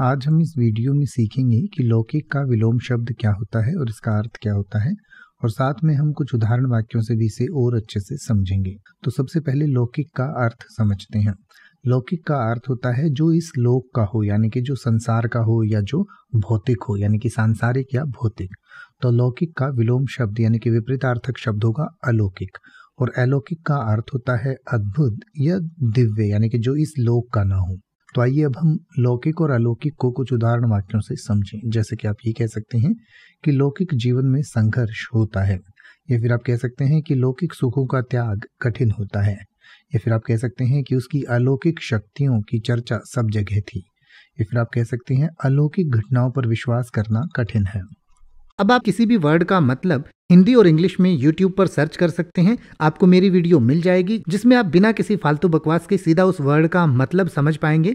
आज हम इस वीडियो में सीखेंगे कि लौकिक का विलोम शब्द क्या होता है और इसका अर्थ क्या होता है और साथ में हम कुछ उदाहरण वाक्यों से भी इसे और अच्छे से समझेंगे तो सबसे पहले लौकिक का अर्थ समझते हैं लौकिक का अर्थ होता है जो इस लोक का हो यानी कि जो संसार का हो या जो भौतिक हो यानी कि सांसारिक या भौतिक तो लौकिक का विलोम शब्द यानी कि विपरीत अर्थक शब्द होगा अलौकिक और अलौकिक का अर्थ होता है अद्भुत या दिव्य यानी कि जो इस लोक का ना हो तो आइए अब हम लौकिक और अलौकिक को कुछ उदाहरण वाक्यों से समझें जैसे कि आप ये कह सकते हैं कि लौकिक जीवन में संघर्ष होता है या फिर आप कह सकते हैं कि लौकिक सुखों का त्याग कठिन होता है या फिर आप कह सकते हैं कि उसकी अलौकिक शक्तियों की चर्चा सब जगह थी या फिर आप कह सकते हैं अलौकिक घटनाओं पर विश्वास करना कठिन है अब आप किसी भी वर्ड का मतलब हिंदी और इंग्लिश में यूट्यूब पर सर्च कर सकते हैं आपको मेरी वीडियो मिल जाएगी जिसमें आप बिना किसी फालतू बकवास के सीधा उस वर्ड का मतलब समझ पाएंगे